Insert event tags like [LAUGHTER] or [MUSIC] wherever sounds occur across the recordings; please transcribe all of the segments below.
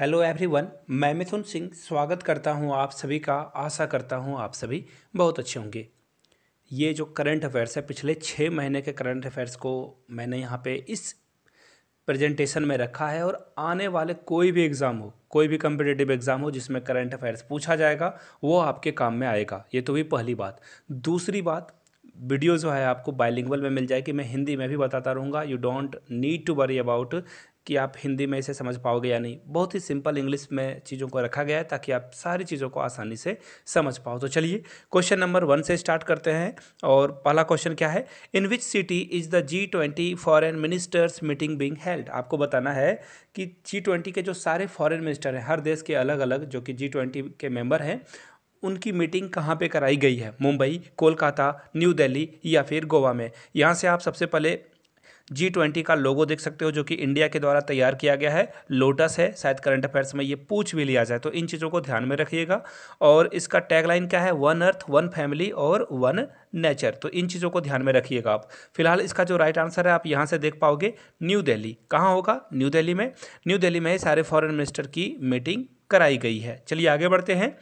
hello everyone मैं मिथुन सिंह स्वागत करता हूं आप सभी का आशा करता हूं आप सभी बहुत अच्छे होंगे ये जो करंट अफेयर्स है पिछले छः महीने के करंट अफेयर्स को मैंने यहाँ पे इस प्रेजेंटेशन में रखा है और आने वाले कोई भी एग्ज़ाम हो कोई भी कम्पिटेटिव एग्ज़ाम हो जिसमें करंट अफेयर्स पूछा जाएगा वो आपके काम में आएगा ये तो भी पहली बात दूसरी बात वीडियो जो है आपको बाइलिंगवल में मिल जाएगी मैं हिंदी में भी बताता रहूँगा you don't need to worry about कि आप हिंदी में इसे समझ पाओगे या नहीं बहुत ही सिंपल इंग्लिश में चीज़ों को रखा गया है ताकि आप सारी चीज़ों को आसानी से समझ पाओ तो चलिए क्वेश्चन नंबर वन से स्टार्ट करते हैं और पहला क्वेश्चन क्या है in which city is the G twenty foreign ministers meeting being held आपको बताना है कि जी ट्वेंटी के जो सारे फॉरन मिनिस्टर हैं हर देश के अलग अलग जो कि जी ट्वेंटी के मेम्बर हैं उनकी मीटिंग कहाँ पे कराई गई है मुंबई कोलकाता न्यू दिल्ली या फिर गोवा में यहाँ से आप सबसे पहले जी ट्वेंटी का लोगो देख सकते हो जो कि इंडिया के द्वारा तैयार किया गया है लोटस है शायद करंट अफेयर्स में ये पूछ भी लिया जाए तो इन चीज़ों को ध्यान में रखिएगा और इसका टैगलाइन क्या है वन अर्थ वन फैमिली और वन नेचर तो इन चीज़ों को ध्यान में रखिएगा आप फिलहाल इसका जो राइट आंसर है आप यहाँ से देख पाओगे न्यू दिल्ली कहाँ होगा न्यू दिल्ली में न्यू दिल्ली में सारे फॉरन मिनिस्टर की मीटिंग कराई गई है चलिए आगे बढ़ते हैं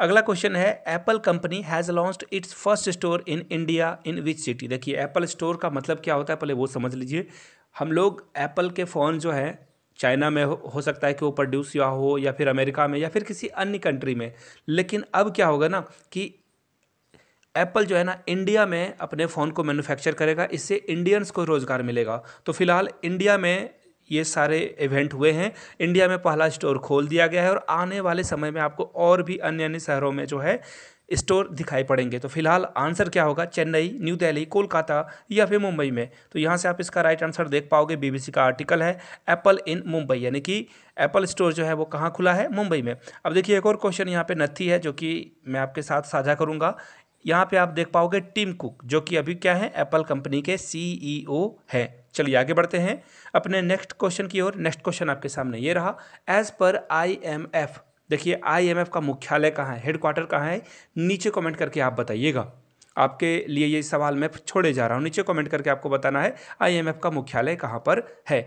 अगला क्वेश्चन है Apple company has launched its first store in India in which city देखिए एप्पल स्टोर का मतलब क्या होता है पहले वो समझ लीजिए हम लोग एप्पल के फ़ोन जो हैं चाइना में हो, हो सकता है कि वो प्रोड्यूस या हो या फिर अमेरिका में या फिर किसी अन्य कंट्री में लेकिन अब क्या होगा ना कि एप्पल जो है ना इंडिया में अपने फ़ोन को मैन्युफैक्चर करेगा इससे इंडियंस को रोज़गार मिलेगा तो फिलहाल इंडिया में ये सारे इवेंट हुए हैं इंडिया में पहला स्टोर खोल दिया गया है और आने वाले समय में आपको और भी अन्य अन्य शहरों में जो है स्टोर दिखाई पड़ेंगे तो फिलहाल आंसर क्या होगा चेन्नई न्यू दिल्ली कोलकाता या फिर मुंबई में तो यहाँ से आप इसका राइट आंसर देख पाओगे बीबीसी का आर्टिकल है एप्पल इन मुंबई यानी कि एप्पल स्टोर जो है वो कहाँ खुला है मुंबई में अब देखिए एक और क्वेश्चन यहाँ पे नथी है जो कि मैं आपके साथ साझा करूँगा यहाँ पे आप देख पाओगे टीम कुक जो कि अभी क्या है एप्पल कंपनी के सीईओ e है चलिए आगे बढ़ते हैं अपने नेक्स्ट क्वेश्चन की ओर नेक्स्ट क्वेश्चन आपके सामने ये रहा एज पर आईएमएफ देखिए आईएमएफ का मुख्यालय कहाँ है हेडक्वार्टर कहाँ है नीचे कमेंट करके आप बताइएगा आपके लिए ये सवाल मैं छोड़े जा रहा हूँ नीचे कमेंट करके आपको बताना है आईएमएफ का मुख्यालय कहाँ पर है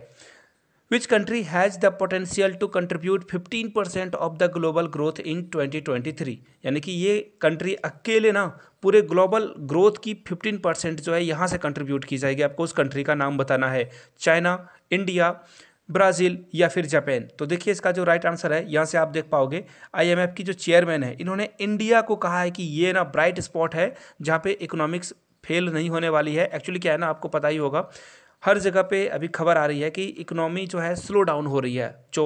which country has the potential to contribute 15% of the global growth in 2023 यानी कि ये कंट्री अकेले ना पूरे ग्लोबल ग्रोथ की 15 परसेंट जो है यहाँ से कंट्रीब्यूट की जाएगी आपको उस कंट्री का नाम बताना है चाइना इंडिया ब्राज़ील या फिर जापान तो देखिए इसका जो राइट आंसर है यहाँ से आप देख पाओगे आईएमएफ की जो चेयरमैन है इन्होंने इंडिया को कहा है कि ये ना ब्राइट स्पॉट है जहाँ पे इकोनॉमिक्स फेल नहीं होने वाली है एक्चुअली क्या है ना आपको पता ही होगा हर जगह पे अभी खबर आ रही है कि इकोनॉमी जो है स्लो डाउन हो रही है जो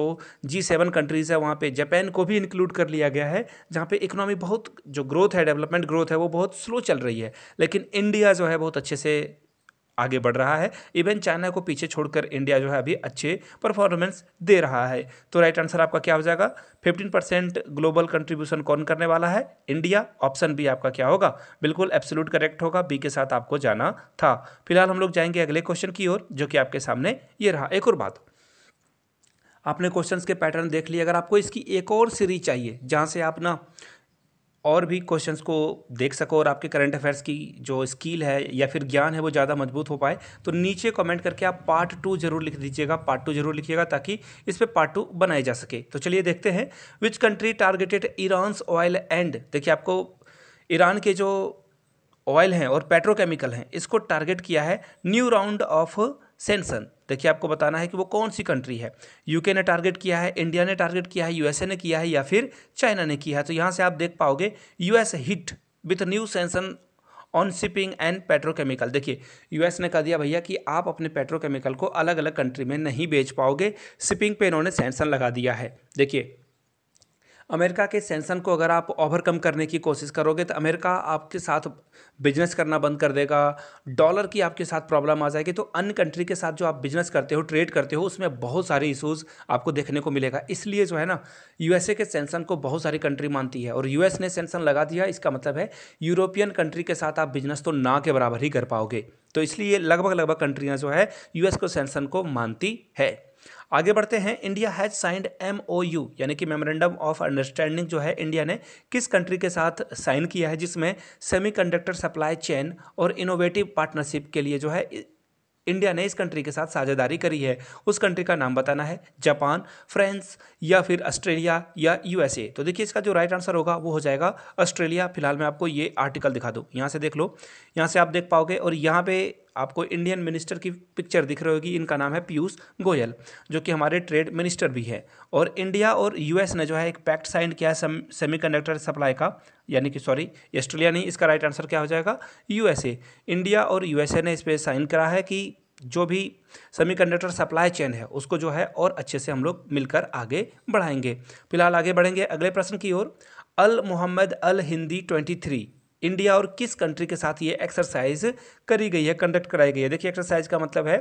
जी सेवन कंट्रीज़ है वहाँ पे जापान को भी इंक्लूड कर लिया गया है जहाँ पे इकोनॉमी बहुत जो ग्रोथ है डेवलपमेंट ग्रोथ है वो बहुत स्लो चल रही है लेकिन इंडिया जो है बहुत अच्छे से आगे बढ़ रहा है इवन चाइना को पीछे छोड़कर इंडिया जो है अभी अच्छे परफॉर्मेंस दे रहा है तो राइट आंसर आपका क्या हो जाएगा फिफ्टीन परसेंट ग्लोबल कंट्रीब्यूशन कौन करने वाला है इंडिया ऑप्शन बी आपका क्या होगा बिल्कुल एब्सोल्यूट करेक्ट होगा बी के साथ आपको जाना था फिलहाल हम लोग जाएंगे अगले क्वेश्चन की ओर जो कि आपके सामने ये रहा एक और बात आपने क्वेश्चंस के पैटर्न देख लिए अगर आपको इसकी एक और सीरीज चाहिए जहाँ से आप ना और भी क्वेश्चंस को देख सको और आपके करंट अफेयर्स की जो स्किल है या फिर ज्ञान है वो ज़्यादा मजबूत हो पाए तो नीचे कमेंट करके आप पार्ट टू जरूर लिख दीजिएगा पार्ट टू जरूर लिखिएगा ताकि इस पर पार्ट टू बनाया जा सके तो चलिए देखते हैं which country targeted Iran's oil and देखिए आपको ईरान के जो ऑयल हैं और पेट्रोकेमिकल हैं इसको टारगेट किया है न्यू राउंड ऑफ सेंसन देखिए आपको बताना है कि वो कौन सी कंट्री है यूके ने टारगेट किया है इंडिया ने टारगेट किया है यूएसए ने किया है या फिर चाइना ने किया है तो यहाँ से आप देख पाओगे US hit with new sanctions on shipping and petrochemical देखिए यूएस ने कह दिया भैया कि आप अपने पेट्रोकेमिकल को अलग अलग कंट्री में नहीं बेच पाओगे शिपिंग पे इन्होंने सेंसन लगा दिया है देखिए अमेरिका के सेंसन को अगर आप ओवरकम करने की कोशिश करोगे तो अमेरिका आपके साथ बिजनेस करना बंद कर देगा डॉलर की आपके साथ प्रॉब्लम आ जाएगी तो अन्य कंट्री के साथ जो आप बिजनेस करते हो ट्रेड करते हो उसमें बहुत सारे इशूज़ आपको देखने को मिलेगा इसलिए जो है ना यू के सेंसन को बहुत सारी कंट्री मानती है और यू ने सेंसन लगा दिया इसका मतलब है यूरोपियन कंट्री के साथ आप बिजनेस तो ना के बराबर ही कर पाओगे तो इसलिए लगभग लगभग कंट्रियाँ जो है यूएस को सेंसन को मानती है आगे बढ़ते हैं इंडिया हैज साइंड एम यानी कि मेमोरेंडम ऑफ अंडरस्टैंडिंग जो है इंडिया ने किस कंट्री के साथ साइन किया है जिसमें सेमीकंडक्टर सप्लाई चेन और इनोवेटिव पार्टनरशिप के लिए जो है इंडिया ने इस कंट्री के साथ साझेदारी करी है उस कंट्री का नाम बताना है जापान फ्रांस या फिर ऑस्ट्रेलिया या यूएसए तो देखिए इसका जो राइट आंसर होगा वो हो जाएगा ऑस्ट्रेलिया फिलहाल मैं आपको ये आर्टिकल दिखा दूँ यहाँ से देख लो यहाँ से आप देख पाओगे और यहाँ पर आपको इंडियन मिनिस्टर की पिक्चर दिख रही होगी इनका नाम है पीयूष गोयल जो कि हमारे ट्रेड मिनिस्टर भी है और इंडिया और यूएस ने जो है एक पैक्ट साइन किया है सेमी कंडक्टर सप्लाई का यानी कि सॉरी ऑस्ट्रेलिया नहीं इसका राइट आंसर क्या हो जाएगा यूएसए इंडिया और यूएसए ने इस पर साइन करा है कि जो भी सेमीकंडक्टर सप्लाई चेन है उसको जो है और अच्छे से हम लोग मिलकर आगे बढ़ाएंगे फिलहाल आगे बढ़ेंगे अगले प्रश्न की ओर Al Mohammed Al Hindi twenty three India और किस कंट्री के साथ ये एक्सरसाइज करी गई है कंडक्ट कराई गई है देखिए एक्सरसाइज का मतलब है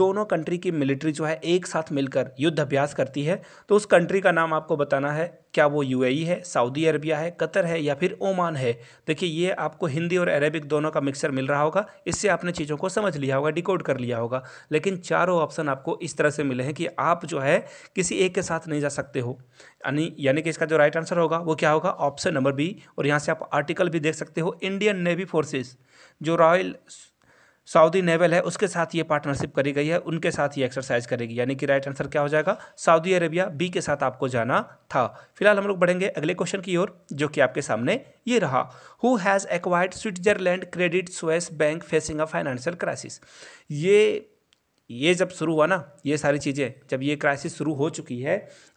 दोनों कंट्री की मिलिट्री जो है एक साथ मिलकर युद्ध अभ्यास करती है तो उस कंट्री का नाम आपको बताना है क्या वो यूएई है सऊदी अरबिया है कतर है या फिर ओमान है देखिए ये आपको हिंदी और अरेबिक दोनों का मिक्सर मिल रहा होगा इससे आपने चीज़ों को समझ लिया होगा डिकोड कर लिया होगा लेकिन चारों ऑप्शन आपको इस तरह से मिले हैं कि आप जो है किसी एक के साथ नहीं जा सकते हो यानी यानी कि इसका जो राइट आंसर होगा वो क्या होगा ऑप्शन नंबर बी और यहाँ से आप आर्टिकल भी देख सकते हो इंडियन नेवी फोर्सेस जो रॉयल सऊदी नेवल है उसके साथ ये पार्टनरशिप करी गई है उनके साथ ये एक्सरसाइज करेगी यानी कि राइट आंसर क्या हो जाएगा सऊदी अरेबिया बी के साथ आपको जाना था फिलहाल हम लोग बढ़ेंगे अगले क्वेश्चन की ओर जो कि आपके सामने ये रहा who has acquired Switzerland Credit Suisse bank facing a financial crisis ये ये जब शुरू हुआ ना ये सारी चीज़ें जब ये क्राइसिस शुरू हो चुकी है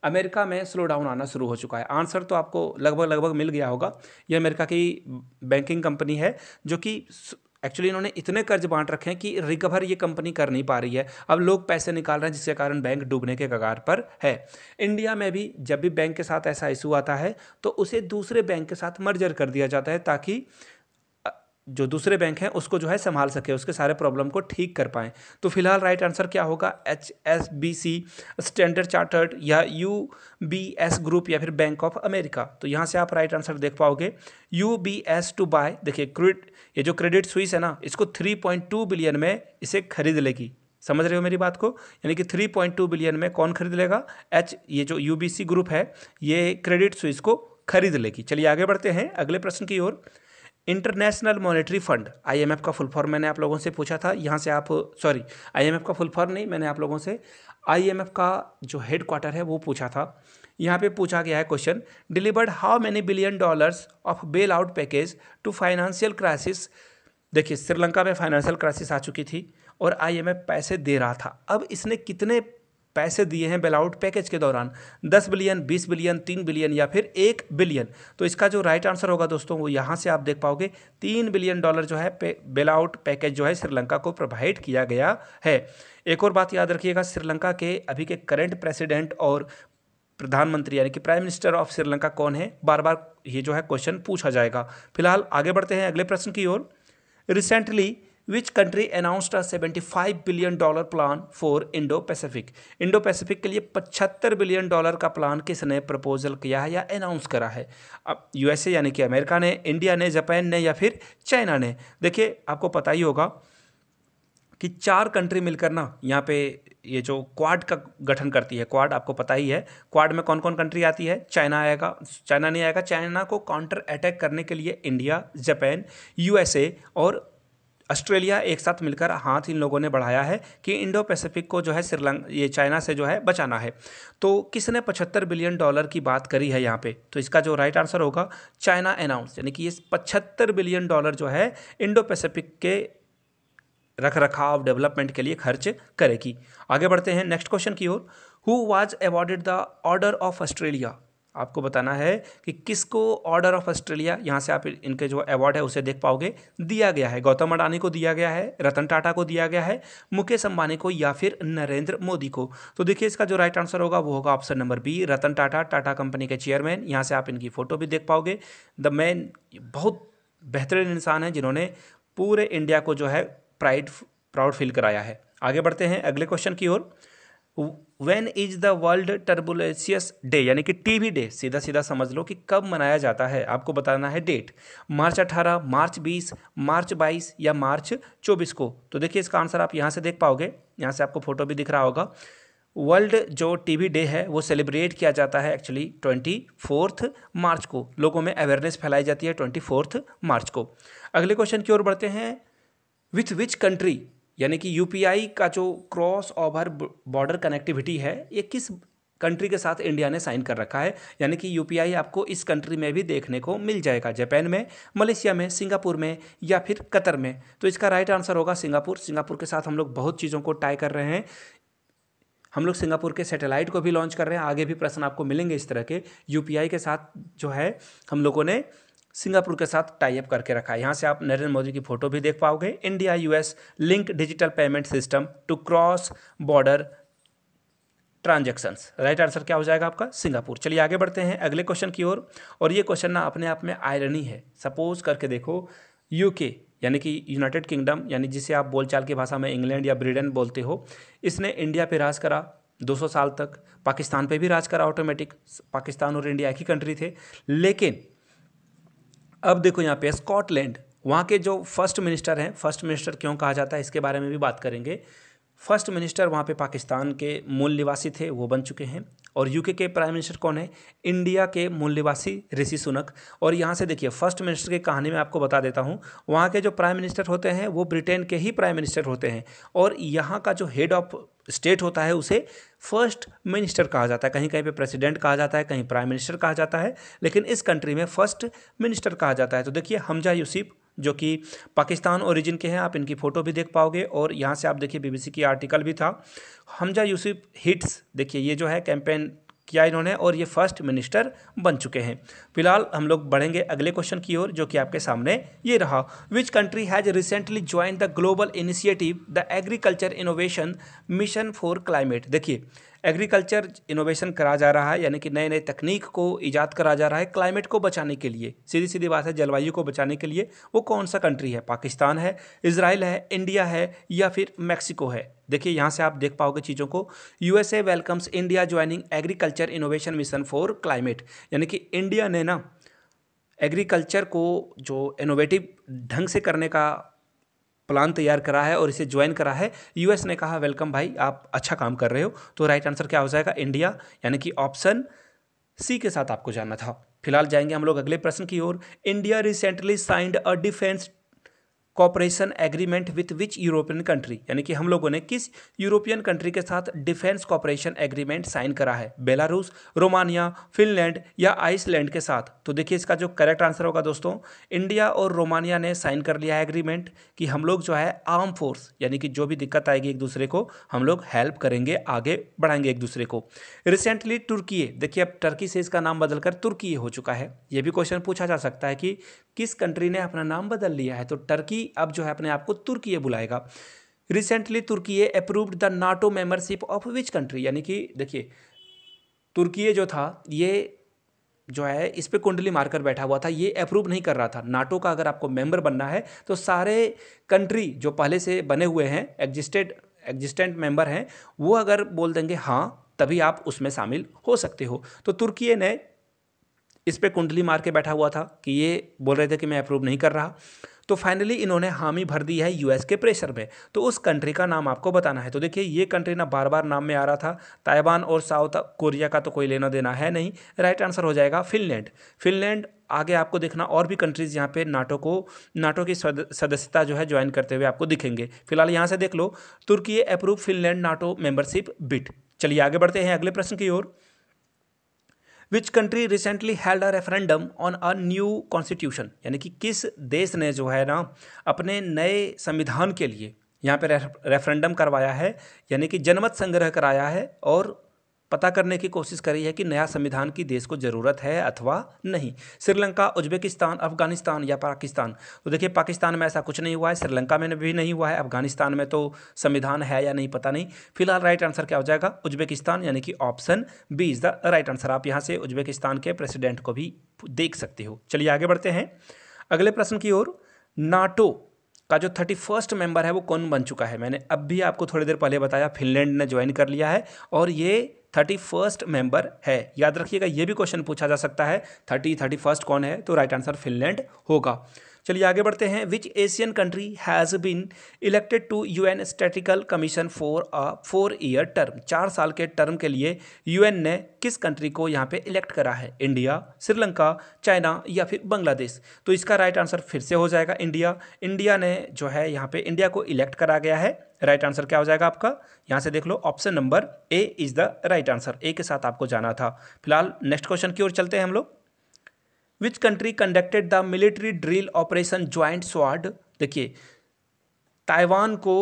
अमेरिका में स्लो डाउन आना शुरू हो चुका है आंसर तो आपको लगभग लगभग मिल गया होगा ये अमेरिका की बैंकिंग कंपनी है जो कि एक्चुअली इन्होंने इतने कर्ज बांट रखे हैं कि रिकवर ये कंपनी कर नहीं पा रही है अब लोग पैसे निकाल रहे हैं जिसके कारण बैंक डूबने के कगार पर है इंडिया में भी जब भी बैंक के साथ ऐसा इशू आता है तो उसे दूसरे बैंक के साथ मर्जर कर दिया जाता है ताकि जो दूसरे बैंक हैं उसको जो है संभाल सके उसके सारे प्रॉब्लम को ठीक कर पाएँ तो फिलहाल राइट आंसर क्या होगा H S B C standard chartered या यू बी एस ग्रुप या फिर बैंक ऑफ अमेरिका तो यहाँ से आप राइट आंसर देख पाओगे U B S to buy देखिए क्रेडिट ये जो क्रेडिट स्विस है ना इसको थ्री पॉइंट टू बिलियन में इसे खरीद लेगी समझ रहे हो मेरी बात को यानी कि 3.2 बिलियन में कौन खरीद लेगा एच ये जो यूबीसी ग्रुप है ये क्रेडिट स्विस को खरीद लेगी चलिए आगे बढ़ते हैं अगले प्रश्न की ओर इंटरनेशनल मॉनेटरी फंड आईएमएफ का फुल फॉर्म मैंने आप लोगों से पूछा था यहाँ से आप सॉरी आईएमएफ का फुल फॉर्म नहीं मैंने आप लोगों से आईएमएफ का जो हेड क्वार्टर है वो पूछा था यहाँ पे पूछा गया है question delivered how many billion dollars of bail out package to financial crisis देखिए श्रीलंका में फाइनेंशियल क्राइसिस आ चुकी थी और आई पैसे दे रहा था अब इसने कितने पैसे दिए हैं बेलआउट पैकेज के दौरान दस बिलियन बीस बिलियन तीन बिलियन या फिर एक बिलियन तो इसका जो राइट आंसर होगा दोस्तों वो यहाँ से आप देख पाओगे तीन बिलियन डॉलर जो है पे, बेलआउट पैकेज जो है श्रीलंका को प्रोवाइड किया गया है एक और बात याद रखिएगा श्रीलंका के अभी के करेंट प्रेसिडेंट और प्रधानमंत्री यानी कि प्राइम मिनिस्टर ऑफ श्रीलंका कौन है बार बार ये जो है क्वेश्चन पूछा जाएगा फिलहाल आगे बढ़ते हैं अगले प्रश्न की ओर recently which country announced seventy 75 billion dollar plan for Indo Pacific Indo Pacific के लिए 75 बिलियन डॉलर का प्लान किसने प्रपोजल किया है या अनाउंस करा है अब यूएसए यानी कि अमेरिका ने इंडिया ने जापान ने या फिर चाइना ने देखिए आपको पता ही होगा कि चार कंट्री मिलकर ना यहाँ पे ये जो क्वाड का गठन करती है क्वाड आपको पता ही है क्वाड में कौन कौन कंट्री आती है चाइना आएगा चाइना नहीं आएगा चाइना को काउंटर अटैक करने के लिए इंडिया जापान यूएसए और ऑस्ट्रेलिया एक साथ मिलकर हाथ इन लोगों ने बढ़ाया है कि इंडो पैसिफिक को जो है श्रीलंका ये चाइना से जो है बचाना है तो किसने पचहत्तर बिलियन डॉलर की बात करी है यहाँ पे तो इसका जो राइट आंसर होगा चाइना अनाउंस यानी कि ये पचहत्तर बिलियन डॉलर जो है इंडो पैसिफिक के रख रखाव डेवलपमेंट के लिए खर्च करेगी आगे बढ़ते हैं नेक्स्ट क्वेश्चन की ओर who was awarded the order of Australia आपको बताना है कि किसको ऑर्डर ऑफ ऑस्ट्रेलिया यहाँ से आप इनके जो अवार्ड है उसे देख पाओगे दिया गया है गौतम अडानी को दिया गया है रतन टाटा को दिया गया है मुकेश अंबानी को या फिर नरेंद्र मोदी को तो देखिए इसका जो राइट आंसर होगा वो होगा option number B Ratan Tata Tata company के चेयरमैन यहाँ से आप इनकी फ़ोटो भी देख पाओगे द मैन बहुत बेहतरीन इंसान है जिन्होंने पूरे इंडिया को जो है प्राइड प्राउड फील कराया है आगे बढ़ते हैं अगले क्वेश्चन की ओर when is the world tuberculosis day यानी कि टी वी डे सीधा सीधा समझ लो कि कब मनाया जाता है आपको बताना है डेट मार्च 18 मार्च 20 मार्च 22 या मार्च 24 को तो देखिए इसका आंसर आप यहाँ से देख पाओगे यहाँ से आपको फोटो भी दिख रहा होगा वर्ल्ड जो वी डे है वो सेलिब्रेट किया जाता है एक्चुअली ट्वेंटी फोर्थ मार्च को लोगों में अवेयरनेस फैलाई जाती है ट्वेंटी फोर्थ मार्च को अगले क्वेश्चन की ओर बढ़ते हैं विथ विच कंट्री यानी कि यू का जो क्रॉस ओवर बॉर्डर कनेक्टिविटी है ये किस कंट्री के साथ इंडिया ने साइन कर रखा है यानी कि यू आपको इस कंट्री में भी देखने को मिल जाएगा जापान में मलेशिया में सिंगापुर में या फिर कतर में तो इसका राइट आंसर होगा सिंगापुर सिंगापुर के साथ हम लोग बहुत चीज़ों को टाई कर रहे हैं हम लोग सिंगापुर के सैटेलाइट को भी लॉन्च कर रहे हैं आगे भी प्रश्न आपको मिलेंगे इस तरह के यू के साथ जो है हम लोगों ने सिंगापुर के साथ टाइप करके रखा है यहाँ से आप नरेंद्र मोदी की फोटो भी देख पाओगे India US link digital payment system to cross border transactions right answer क्या हो जाएगा आपका सिंगापुर चलिए आगे बढ़ते हैं अगले क्वेश्चन की ओर और, और ये क्वेश्चन ना अपने आप में आयरनी है सपोज करके देखो यूके यानी कि यूनाइटेड किंगडम यानी जिसे आप बोलचाल की भाषा में इंग्लैंड या ब्रिटेन बोलते हो इसने इंडिया पे राज करा 200 साल तक पाकिस्तान पे भी राज करा ऑटोमेटिक पाकिस्तान और इंडिया एक ही कंट्री थे लेकिन अब देखो यहाँ पे स्कॉटलैंड वहाँ के जो फर्स्ट मिनिस्टर हैं फर्स्ट मिनिस्टर क्यों कहा जाता है इसके बारे में भी बात करेंगे फर्स्ट मिनिस्टर वहाँ पे पाकिस्तान के मूल निवासी थे वो बन चुके हैं और यूके के प्राइम मिनिस्टर कौन है इंडिया के मूल्यवासी ऋषि सुनक और यहाँ से देखिए फर्स्ट मिनिस्टर की कहानी मैं आपको बता देता हूँ वहाँ के जो प्राइम मिनिस्टर होते हैं वो ब्रिटेन के ही प्राइम मिनिस्टर होते हैं और यहाँ का जो हेड ऑफ स्टेट होता है उसे फर्स्ट मिनिस्टर कहा जाता है कहीं कहीं पे प्रेसिडेंट कहा जाता है कहीं प्राइम मिनिस्टर कहा जाता है लेकिन इस कंट्री में फर्स्ट मिनिस्टर कहा जाता है तो देखिए हमजा यूसिफ जो कि पाकिस्तान ओरिजिन के हैं आप इनकी फ़ोटो भी देख पाओगे और यहाँ से आप देखिए बीबीसी की आर्टिकल भी था हमजा यूसुफ हिट्स देखिए ये जो है कैंपेन किया इन्होंने और ये फर्स्ट मिनिस्टर बन चुके हैं फिलहाल हम लोग बढ़ेंगे अगले क्वेश्चन की ओर जो कि आपके सामने ये रहा which country has recently join the global initiative the agriculture innovation mission for climate देखिए एग्रीकल्चर इनोवेशन करा जा रहा है यानी कि नए नए तकनीक को ईजाद करा जा रहा है क्लाइमेट को बचाने के लिए सीधी सीधी बात है जलवायु को बचाने के लिए वो कौन सा कंट्री है पाकिस्तान है इसराइल है इंडिया है या फिर मैक्सिको है देखिए यहाँ से आप देख पाओगे चीज़ों को USA welcomes India joining agriculture innovation mission for climate यानी कि इंडिया ने ना एग्रीकल्चर को जो इनोवेटिव ढंग से करने का प्लान तैयार करा है और इसे ज्वाइन करा है यूएस ने कहा वेलकम भाई आप अच्छा काम कर रहे हो तो राइट आंसर क्या हो जाएगा इंडिया यानी कि ऑप्शन सी के साथ आपको जानना था फिलहाल जाएंगे हम लोग अगले प्रश्न की ओर India recently signed a defence cooperation agreement with which European country यानी कि हम लोगों ने किस यूरोपियन कंट्री के साथ डिफेंस कॉपरेशन एग्रीमेंट साइन करा है बेलारूस रोमानिया फिनलैंड या आइसलैंड के साथ तो देखिए इसका जो करेक्ट आंसर होगा दोस्तों इंडिया और रोमानिया ने साइन कर लिया है एग्रीमेंट कि हम लोग जो है आर्म फोर्स यानी कि जो भी दिक्कत आएगी एक दूसरे को हम लोग हेल्प करेंगे आगे बढ़ाएंगे एक दूसरे को रिसेंटली तुर्की देखिए अब टर्की से इसका नाम बदलकर तुर्की हो चुका है यह भी क्वेश्चन पूछा जा सकता है कि किस कंट्री ने अपना नाम बदल लिया है तो टर्की अब जो है अपने आप को तुर्की बुलाएगा recently Turkey approved the NATO membership of which country यानी कि देखिए तुर्की जो था ये जो है इस पर कुंडली मारकर बैठा हुआ था ये अप्रूव नहीं कर रहा था नाटो का अगर आपको मेंबर बनना है तो सारे कंट्री जो पहले से बने हुए हैं एग्जिस्टेड एग्जिस्टेंट मेंबर हैं वो अगर बोल देंगे हाँ तभी आप उसमें शामिल हो सकते हो तो तुर्की ने इस पर कुंडली मार के बैठा हुआ था कि ये बोल रहे थे कि मैं अप्रूव नहीं कर रहा तो फाइनली इन्होंने हामी भर दी है यूएस के प्रेशर में तो उस कंट्री का नाम आपको बताना है तो देखिए ये कंट्री ना बार बार नाम में आ रहा था ताइवान और साउथ कोरिया का तो कोई लेना देना है नहीं राइट आंसर हो जाएगा फिनलैंड फिनलैंड आगे आपको देखना और भी कंट्रीज़ यहाँ पे नाटो को नाटो की सदस्यता जो है ज्वाइन करते हुए आपको दिखेंगे फिलहाल यहाँ से देख लो Turkey approve Finland NATO membership बिट चलिए आगे बढ़ते हैं अगले प्रश्न की ओर which country recently held a referendum on a new constitution यानी कि किस देश ने जो है ना अपने नए संविधान के लिए यहाँ पे रेफरेंडम करवाया है यानी कि जनमत संग्रह कराया है और पता करने की कोशिश करी है कि नया संविधान की देश को ज़रूरत है अथवा नहीं श्रीलंका उज्बेकिस्तान अफगानिस्तान या पाकिस्तान तो देखिए पाकिस्तान में ऐसा कुछ नहीं हुआ है श्रीलंका में भी नहीं हुआ है अफगानिस्तान में तो संविधान है या नहीं पता नहीं फिलहाल राइट आंसर क्या हो जाएगा उज्बेकिस्तान यानी कि option B is the right answer आप यहाँ से उज्बेकिस्तान के प्रेसिडेंट को भी देख सकते हो चलिए आगे बढ़ते हैं अगले प्रश्न की ओर नाटो का जो थर्टी फर्स्ट मेंबर है वो कौन बन चुका है मैंने अब भी आपको थोड़ी देर पहले बताया फिनलैंड ने ज्वाइन कर लिया है और ये थर्टी फर्स्ट मेंबर है याद रखिएगा ये भी क्वेश्चन पूछा जा सकता है थर्टी थर्टी फर्स्ट कौन है तो राइट आंसर फिनलैंड होगा चलिए आगे बढ़ते हैं which Asian country has been elected to UN statistical commission for a four year term चार साल के टर्म के लिए यूएन ने किस कंट्री को यहाँ पे इलेक्ट करा है इंडिया श्रीलंका चाइना या फिर बांग्लादेश तो इसका राइट आंसर फिर से हो जाएगा इंडिया इंडिया ने जो है यहाँ पे इंडिया को इलेक्ट करा गया है राइट आंसर क्या हो जाएगा आपका यहाँ से देख लो option number A is the right answer A के साथ आपको जाना था फिलहाल नेक्स्ट क्वेश्चन की ओर चलते हैं हम लोग which country conducted the military drill operation joint sword देखिए ताइवान को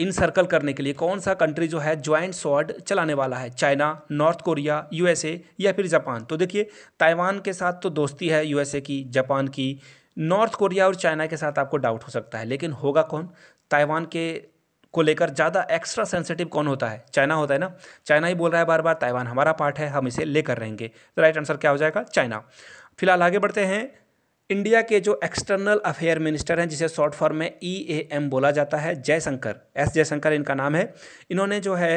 इन सर्कल करने के लिए कौन सा कंट्री जो है ज्वाइंट स्वाड चलाने वाला है चाइना नॉर्थ कोरिया यूएसए या फिर जापान तो देखिए ताइवान के साथ तो दोस्ती है यूएसए की जापान की नॉर्थ कोरिया और चाइना के साथ आपको डाउट हो सकता है लेकिन होगा कौन ताइवान के को लेकर ज़्यादा एक्स्ट्रा सेंसिटिव कौन होता है चाइना होता है ना चाइना ही बोल रहा है बार बार ताइवान हमारा पार्ट है हम इसे लेकर रहेंगे राइट आंसर क्या हो जाएगा चाइना फिलहाल आगे बढ़ते हैं इंडिया के जो एक्सटर्नल अफेयर मिनिस्टर हैं जिसे शॉर्ट फॉर्म में ई ए एम बोला जाता है जयशंकर एस जयशंकर इनका नाम है इन्होंने जो है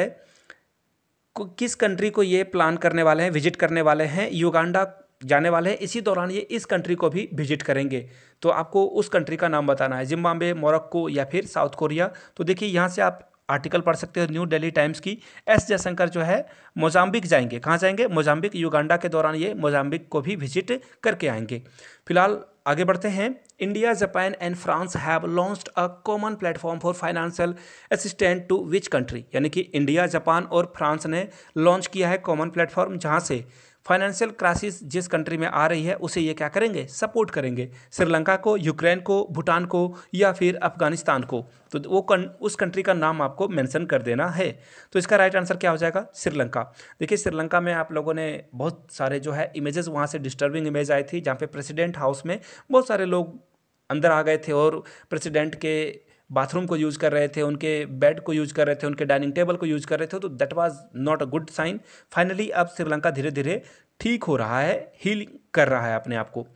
किस कंट्री को ये प्लान करने वाले हैं विजिट करने वाले हैं युगांडा जाने वाले हैं इसी दौरान ये इस कंट्री को भी विजिट करेंगे तो आपको उस कंट्री का नाम बताना है जिम्बाब्वे मोरक्को या फिर साउथ कोरिया तो देखिए यहाँ से आप आर्टिकल पढ़ सकते हो न्यू डेली टाइम्स की एस जयशंकर जो है मोजाम्बिक जाएंगे कहाँ जाएंगे मोजाम्बिक युगांडा के दौरान ये मोजाम्बिक को भी विजिट करके आएंगे फिलहाल आगे बढ़ते हैं India Japan and France have launched a common platform for financial assistant to which country यानी कि इंडिया जापान और फ्रांस ने लॉन्च किया है कॉमन प्लेटफॉर्म जहाँ से फाइनेंशियल क्राइसिस जिस कंट्री में आ रही है उसे ये क्या करेंगे सपोर्ट करेंगे श्रीलंका को यूक्रेन को भूटान को या फिर अफगानिस्तान को तो वो कन, उस कंट्री का नाम आपको मेंशन कर देना है तो इसका राइट आंसर क्या हो जाएगा श्रीलंका देखिए श्रीलंका में आप लोगों ने बहुत सारे जो है इमेजेस वहाँ से डिस्टर्बिंग इमेज आई थी जहाँ पे प्रेसिडेंट हाउस में बहुत सारे लोग अंदर आ गए थे और प्रेसिडेंट के बाथरूम को यूज़ कर रहे थे उनके बेड को यूज़ कर रहे थे उनके डाइनिंग टेबल को यूज़ कर रहे थे तो that was not a good sign finally अब श्रीलंका धीरे धीरे ठीक हो रहा है हील कर रहा है अपने आप को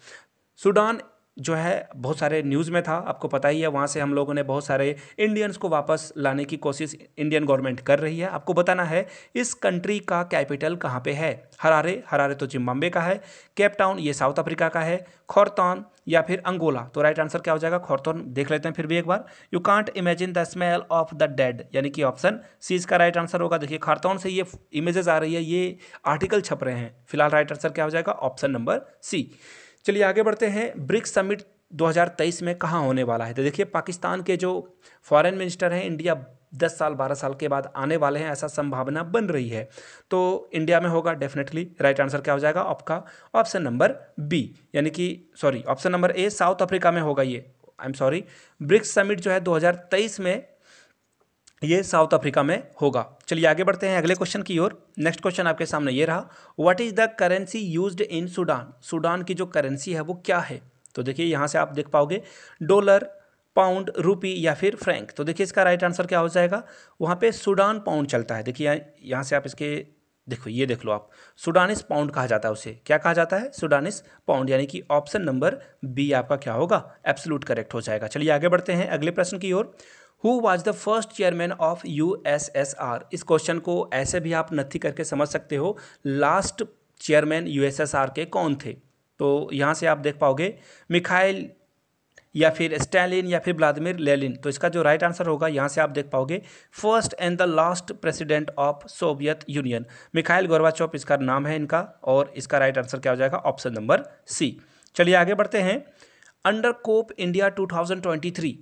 सूडान जो है बहुत सारे न्यूज़ में था आपको पता ही है वहाँ से हम लोगों ने बहुत सारे इंडियंस को वापस लाने की कोशिश इंडियन गवर्नमेंट कर रही है आपको बताना है इस कंट्री का कैपिटल कहाँ पे है हरारे हरारे तो जिम्बाब्वे का है केप टाउन ये साउथ अफ्रीका का है खौरतौन या फिर अंगोला तो राइट आंसर क्या हो जाएगा खौरतौन देख लेते हैं फिर भी एक बार you can't imagine the smell of the dead यानी कि ऑप्शन सी इसका राइट आंसर होगा देखिए खारतौन से ये इमेजेस आ रही है ये आर्टिकल छप रहे हैं फिलहाल राइट आंसर क्या हो जाएगा ऑप्शन नंबर सी चलिए आगे बढ़ते हैं ब्रिक्स समिट 2023 में कहाँ होने वाला है तो देखिए पाकिस्तान के जो फॉरेन मिनिस्टर हैं इंडिया दस साल बारह साल के बाद आने वाले हैं ऐसा संभावना बन रही है तो इंडिया में होगा डेफिनेटली राइट आंसर क्या हो जाएगा आपका ऑप्शन नंबर बी यानी कि sorry option number A South Africa में होगा ये I am sorry BRICS summit जो है 2023 में ये साउथ अफ्रीका में होगा चलिए आगे बढ़ते हैं अगले क्वेश्चन की ओर नेक्स्ट क्वेश्चन आपके सामने ये रहा what is the currency used in Sudan Sudan की जो करेंसी है वो क्या है तो देखिए यहाँ से आप देख पाओगे डॉलर पाउंड रूपी या फिर फ्रैंक तो देखिए इसका राइट आंसर क्या हो जाएगा वहाँ पे सूडान पाउंड चलता है देखिए यहाँ से आप इसके देखो ये देख लो आप सूडानिस पाउंड कहा जाता है उसे क्या कहा जाता है सूडानिस पाउंड यानी कि ऑप्शन नंबर बी आपका क्या होगा एब्सोलूट करेक्ट हो जाएगा चलिए आगे बढ़ते हैं अगले प्रश्न की ओर who was the first chairman of U S S R इस क्वेश्चन को ऐसे भी आप नथी करके समझ सकते हो last chairman U S S R के कौन थे तो यहाँ से आप देख पाओगे मिखाइल या फिर स्टैलिन या फिर व्लादिमिर लेलिन तो इसका जो राइट आंसर होगा यहाँ से आप देख पाओगे first and the last president of Soviet Union Mikhail Gorbachev इसका नाम है इनका और इसका राइट आंसर क्या हो जाएगा ऑप्शन नंबर सी चलिए आगे बढ़ते हैं under Cope India 2023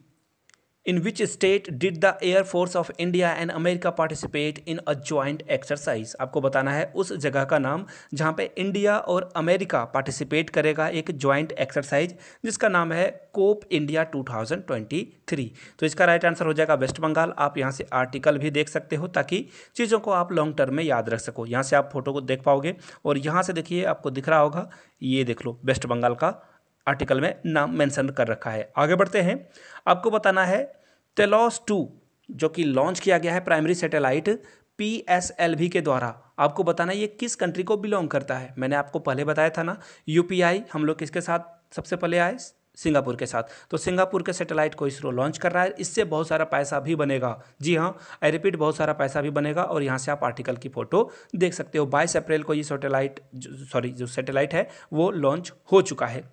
in which state did the air force of India and America participate in a joint exercise आपको बताना है उस जगह का नाम जहाँ पे इंडिया और अमेरिका पार्टिसिपेट करेगा एक ज्वाइंट एक्सरसाइज जिसका नाम है कोप इंडिया 2023 तो इसका राइट आंसर हो जाएगा वेस्ट बंगाल आप यहाँ से आर्टिकल भी देख सकते हो ताकि चीज़ों को आप लॉन्ग टर्म में याद रख सको यहाँ से आप फोटो को देख पाओगे और यहाँ से देखिए आपको दिख रहा होगा ये देख लो वेस्ट बंगाल का आर्टिकल में नाम मेंशन कर रखा है आगे बढ़ते हैं आपको बताना है तेलॉस टू जो कि लॉन्च किया गया है primary satellite P S L V के द्वारा आपको बताना ये किस कंट्री को बिलोंग करता है मैंने आपको पहले बताया था ना यू हम लोग किसके साथ सबसे पहले आए सिंगापुर के साथ तो सिंगापुर के सैटेलाइट को इसरो लॉन्च कर रहा है इससे बहुत सारा पैसा भी बनेगा जी हाँ आई रिपीट बहुत सारा पैसा भी बनेगा और यहाँ से आप आर्टिकल की फ़ोटो देख सकते हो बाईस अप्रैल को ये सैटेलाइट सॉरी जो सैटेलाइट है वो लॉन्च हो चुका है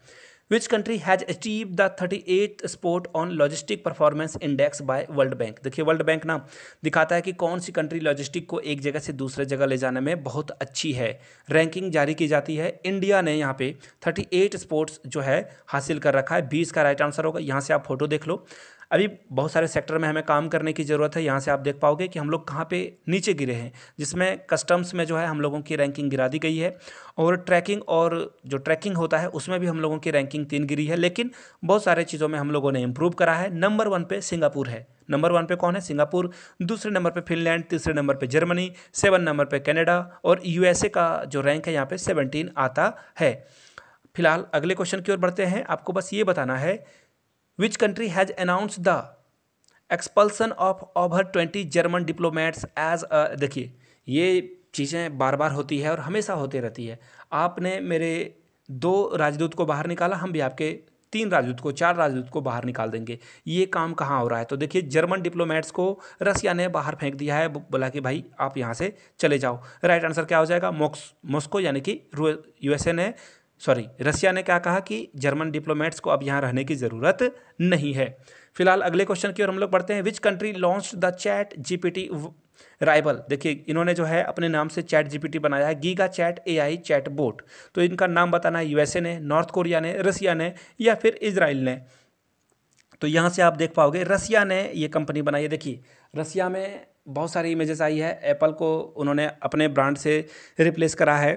which country has achieve the thirty eight spot on logistic performance index by world bank देखिए वर्ल्ड बैंक ना दिखाता है कि कौन सी कंट्री लॉजिस्टिक को एक जगह से दूसरे जगह ले जाने में बहुत अच्छी है रैंकिंग जारी की जाती है इंडिया ने यहाँ पे एट स्पोर्ट्स जो है हासिल कर रखा है बीस का राइट आंसर होगा यहाँ से आप फोटो देख लो अभी बहुत सारे सेक्टर में हमें काम करने की ज़रूरत है यहाँ से आप देख पाओगे कि हम लोग कहाँ पे नीचे गिरे हैं जिसमें कस्टम्स में जो है हम लोगों की रैंकिंग गिरा दी गई है और ट्रैकिंग और जो ट्रैकिंग होता है उसमें भी हम लोगों की रैंकिंग तीन गिरी है लेकिन बहुत सारे चीज़ों में हम लोगों ने इम्प्रूव करा है नंबर वन पे सिंगापुर है नंबर वन पे कौन है सिंगापुर दूसरे नंबर पे फिनलैंड तीसरे नंबर पे जर्मनी सेवन नंबर पे कनाडा और यूएसए का जो रैंक है यहाँ पे सेवनटीन आता है फिलहाल अगले क्वेश्चन की ओर बढ़ते हैं आपको बस ये बताना है which country has announce the expulsion of over twenty German diplomats as देखिए ये चीज़ें बार बार होती है और हमेशा होती रहती है आपने मेरे दो राजदूत को बाहर निकाला हम भी आपके तीन राजदूत को चार राजदूत को बाहर निकाल देंगे ये काम कहाँ हो रहा है तो देखिए जर्मन डिप्लोमेट्स को रसिया ने बाहर फेंक दिया है बोला कि भाई आप यहाँ से चले जाओ राइट आंसर क्या हो जाएगा मॉक्स मॉस्को यानी कि यूएसए ने सॉरी रसिया ने क्या कहा कि जर्मन डिप्लोमेट्स को अब यहाँ रहने की ज़रूरत नहीं है फिलहाल अगले क्वेश्चन की ओर हम लोग पढ़ते हैं which country launch the chat GPT राइबल देखिए इन्होंने जो है अपने नाम से चैट जीपीटी बनाया है Giga chat A I chat bot तो इनका नाम बताना है यूएसए ने नॉर्थ कोरिया ने रसिया ने या फिर इसराइल ने तो यहाँ से आप देख पाओगे रसिया ने ये कंपनी बनाई है देखिए रसिया में बहुत सारी इमेजेस आई है एप्पल को उन्होंने अपने ब्रांड से रिप्लेस करा है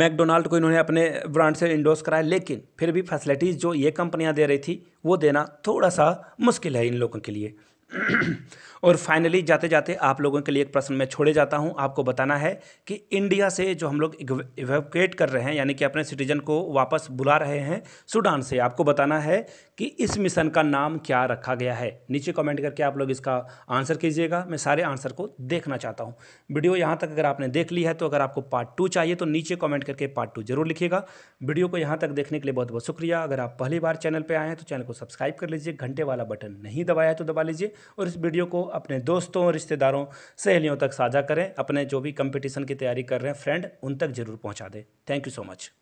मैकडोनाल्ड को इन्होंने अपने ब्रांड से इंडोस कराया लेकिन फिर भी फैसिलिटीज़ जो ये कंपनियां दे रही थी वो देना थोड़ा सा मुश्किल है इन लोगों के लिए [CLEARS THROAT] और फाइनली जाते जाते आप लोगों के लिए एक प्रश्न मैं छोड़े जाता हूं आपको बताना है कि इंडिया से जो हम लोग इवेवकेट कर रहे हैं यानी कि अपने सिटीजन को वापस बुला रहे हैं सूडान से आपको बताना है कि इस मिशन का नाम क्या रखा गया है नीचे कमेंट करके आप लोग इसका आंसर कीजिएगा मैं सारे आंसर को देखना चाहता हूँ वीडियो यहाँ तक अगर आपने देख ली है तो अगर आपको पार्ट टू चाहिए तो नीचे कॉमेंट करके पार्ट टू जरूर लिखिएगा वीडियो को यहाँ तक देखने के लिए बहुत बहुत शुक्रिया अगर आप पहली बार चैनल पर आए हैं तो चैनल को सब्सक्राइब कर लीजिए घंटे वाला बटन नहीं दबाया तो दबा लीजिए और इस वीडियो को अपने दोस्तों और रिश्तेदारों सहेलियों तक साझा करें अपने जो भी कंपटीशन की तैयारी कर रहे हैं फ्रेंड उन तक ज़रूर पहुंचा दें थैंक यू सो मच